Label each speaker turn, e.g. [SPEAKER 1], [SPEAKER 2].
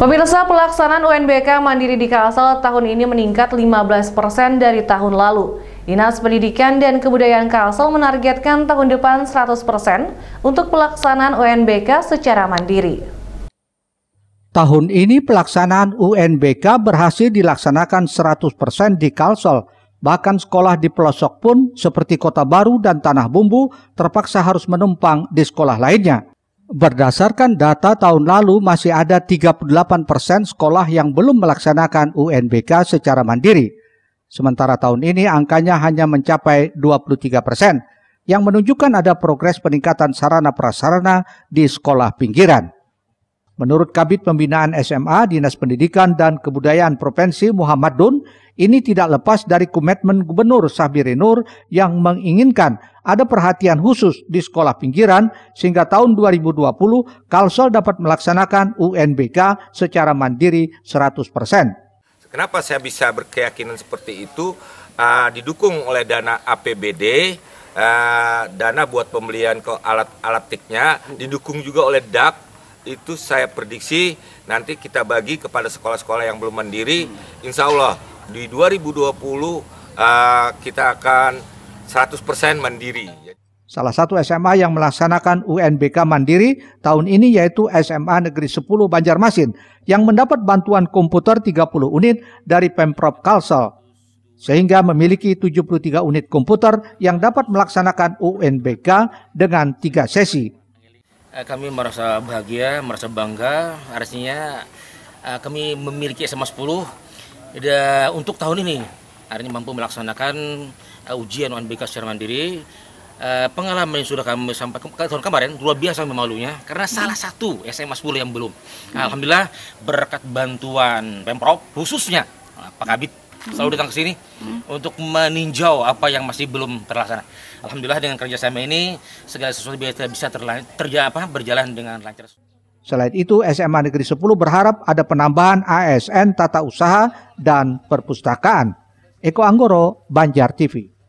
[SPEAKER 1] Pemirsa pelaksanaan UNBK Mandiri di Kalsel tahun ini meningkat 15% dari tahun lalu. Dinas Pendidikan dan Kebudayaan Kalsel menargetkan tahun depan 100% untuk pelaksanaan UNBK secara mandiri.
[SPEAKER 2] Tahun ini pelaksanaan UNBK berhasil dilaksanakan 100% di Kalsel. Bahkan sekolah di pelosok pun seperti Kota Baru dan Tanah Bumbu terpaksa harus menumpang di sekolah lainnya berdasarkan data tahun lalu masih ada 38 persen sekolah yang belum melaksanakan UNBK secara mandiri. Sementara tahun ini angkanya hanya mencapai 23 persen, yang menunjukkan ada progres peningkatan sarana-prasarana di sekolah pinggiran. Menurut Kabit Pembinaan SMA Dinas Pendidikan dan Kebudayaan Provinsi Muhammad Dun, ini tidak lepas dari komitmen Gubernur Sabiri Nur yang menginginkan ada perhatian khusus di sekolah pinggiran sehingga tahun 2020 Kalsel dapat melaksanakan UNBK secara mandiri 100%.
[SPEAKER 3] Kenapa saya bisa berkeyakinan seperti itu? Uh, didukung oleh dana APBD, uh, ah, dana buat pembelian ke alat-alat tiknya, didukung juga oleh DAK. Itu saya prediksi nanti kita bagi kepada sekolah-sekolah yang belum mandiri, insya Allah di 2020 uh, eh, kita akan 100% mandiri.
[SPEAKER 2] Salah satu SMA yang melaksanakan UNBK mandiri tahun ini yaitu SMA Negeri 10 Banjarmasin yang mendapat bantuan komputer 30 unit dari Pemprov Kalsel sehingga memiliki 73 unit komputer yang dapat melaksanakan UNBK dengan tiga sesi.
[SPEAKER 4] Eh, kami merasa bahagia, merasa bangga, artinya eh, kami memiliki SMA 10 Eh, untuk tahun ini akhirnya mampu melaksanakan uh, ujian UNBK secara mandiri. Uh, pengalaman yang sudah kami sampaikan ke, tahun kemarin luar biasa memalunya karena salah satu SMA 10 yang belum. Hmm. Alhamdulillah berkat bantuan Pemprov khususnya Pak Kabit selalu datang ke sini hmm. untuk meninjau apa yang masih belum terlaksana. Alhamdulillah dengan kerjasama ini segala sesuatu bisa terjadi apa berjalan dengan lancar.
[SPEAKER 2] Selain itu, SMA Negeri 10 berharap ada penambahan ASN tata usaha dan perpustakaan. Eko Anggoro, Banjar TV.